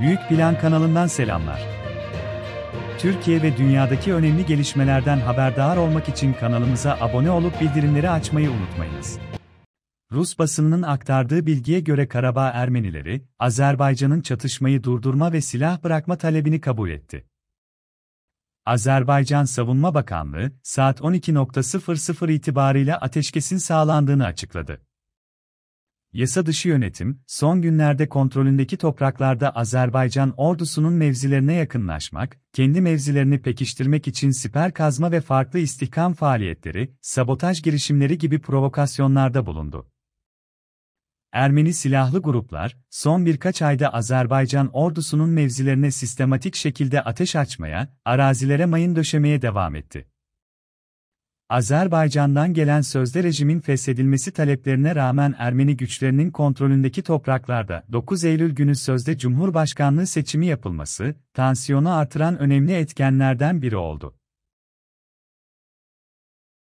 Büyük Plan kanalından selamlar. Türkiye ve dünyadaki önemli gelişmelerden haberdar olmak için kanalımıza abone olup bildirimleri açmayı unutmayınız. Rus basınının aktardığı bilgiye göre Karabağ Ermenileri, Azerbaycan'ın çatışmayı durdurma ve silah bırakma talebini kabul etti. Azerbaycan Savunma Bakanlığı, saat 12.00 itibariyle ateşkesin sağlandığını açıkladı. Yasa dışı yönetim, son günlerde kontrolündeki topraklarda Azerbaycan ordusunun mevzilerine yakınlaşmak, kendi mevzilerini pekiştirmek için siper kazma ve farklı istihkam faaliyetleri, sabotaj girişimleri gibi provokasyonlarda bulundu. Ermeni silahlı gruplar, son birkaç ayda Azerbaycan ordusunun mevzilerine sistematik şekilde ateş açmaya, arazilere mayın döşemeye devam etti. Azerbaycan'dan gelen sözde rejimin feshedilmesi taleplerine rağmen Ermeni güçlerinin kontrolündeki topraklarda 9 Eylül günü sözde Cumhurbaşkanlığı seçimi yapılması, tansiyonu artıran önemli etkenlerden biri oldu.